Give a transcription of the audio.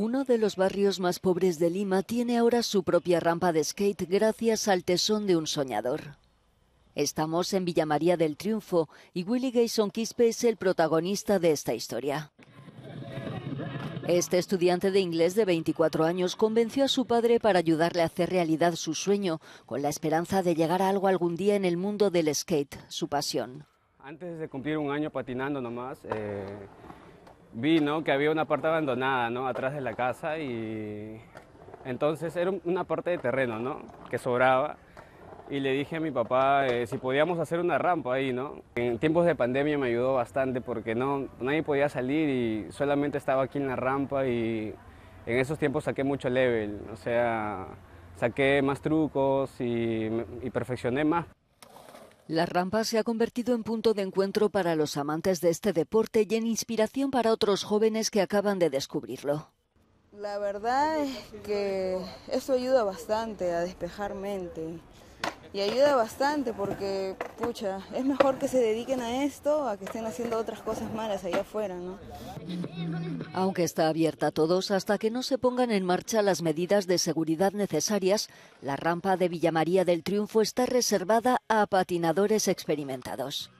Uno de los barrios más pobres de Lima tiene ahora su propia rampa de skate gracias al tesón de un soñador. Estamos en Villa María del Triunfo y Willy Gayson Quispe es el protagonista de esta historia. Este estudiante de inglés de 24 años convenció a su padre para ayudarle a hacer realidad su sueño, con la esperanza de llegar a algo algún día en el mundo del skate, su pasión. Antes de cumplir un año patinando nomás, eh, vi ¿no? que había una parte abandonada ¿no? atrás de la casa y entonces era una parte de terreno ¿no? que sobraba y le dije a mi papá eh, si podíamos hacer una rampa ahí, ¿no? En tiempos de pandemia me ayudó bastante porque no, nadie podía salir y solamente estaba aquí en la rampa y en esos tiempos saqué mucho level, o sea, saqué más trucos y, y perfeccioné más. La rampa se ha convertido en punto de encuentro para los amantes de este deporte y en inspiración para otros jóvenes que acaban de descubrirlo. La verdad es que eso ayuda bastante a despejar mente y ayuda bastante porque, pucha, es mejor que se dediquen a esto a que estén haciendo otras cosas malas allá afuera, ¿no? Aunque está abierta a todos, hasta que no se pongan en marcha las medidas de seguridad necesarias, la rampa de Villa María del Triunfo está reservada a patinadores experimentados.